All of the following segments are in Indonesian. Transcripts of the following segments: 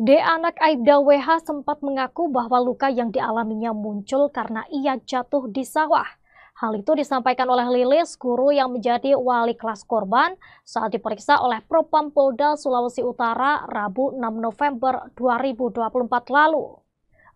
D. anak Aibda WH sempat mengaku bahwa luka yang dialaminya muncul karena ia jatuh di sawah. Hal itu disampaikan oleh Lilis, guru yang menjadi wali kelas korban saat diperiksa oleh Propam Polda Sulawesi Utara Rabu 6 November 2024 lalu.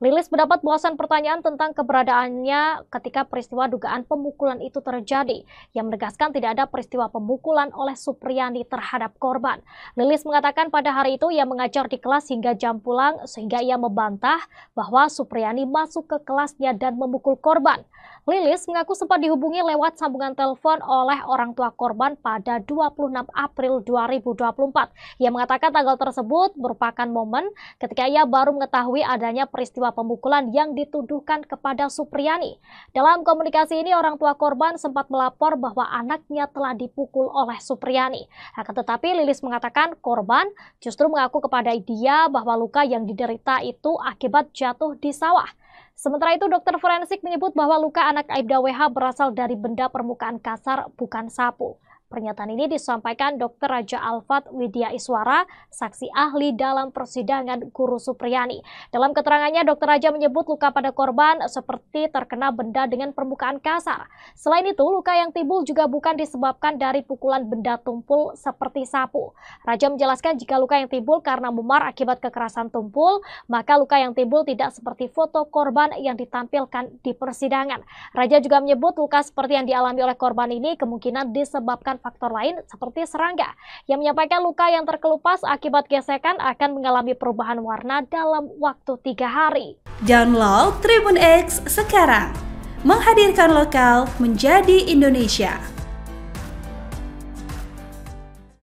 Lilis mendapat belasan pertanyaan tentang keberadaannya ketika peristiwa dugaan pemukulan itu terjadi. Yang menegaskan tidak ada peristiwa pemukulan oleh Supriyani terhadap korban. Lilis mengatakan pada hari itu ia mengajar di kelas hingga jam pulang sehingga ia membantah bahwa Supriyani masuk ke kelasnya dan memukul korban. Lilis mengaku sempat dihubungi lewat sambungan telepon oleh orang tua korban pada 26 April 2024. Ia mengatakan tanggal tersebut merupakan momen ketika ia baru mengetahui adanya peristiwa peristiwa pemukulan yang dituduhkan kepada Supriyani. Dalam komunikasi ini, orang tua korban sempat melapor bahwa anaknya telah dipukul oleh Supriyani. Akan tetapi, Lilis mengatakan korban justru mengaku kepada dia bahwa luka yang diderita itu akibat jatuh di sawah. Sementara itu, dokter forensik menyebut bahwa luka anak Aibda WH berasal dari benda permukaan kasar, bukan sapu. Pernyataan ini disampaikan Dr. Raja Alfat Widya Iswara, saksi ahli dalam persidangan Guru Supriyani. Dalam keterangannya, Dr. Raja menyebut luka pada korban seperti terkena benda dengan permukaan kasar. Selain itu, luka yang timbul juga bukan disebabkan dari pukulan benda tumpul seperti sapu. Raja menjelaskan jika luka yang timbul karena memar akibat kekerasan tumpul, maka luka yang timbul tidak seperti foto korban yang ditampilkan di persidangan. Raja juga menyebut luka seperti yang dialami oleh korban ini kemungkinan disebabkan faktor lain seperti serangga yang menyampaikan luka yang terkelupas akibat gesekan akan mengalami perubahan warna dalam waktu tiga hari. Download Tribun X sekarang, menghadirkan lokal menjadi Indonesia.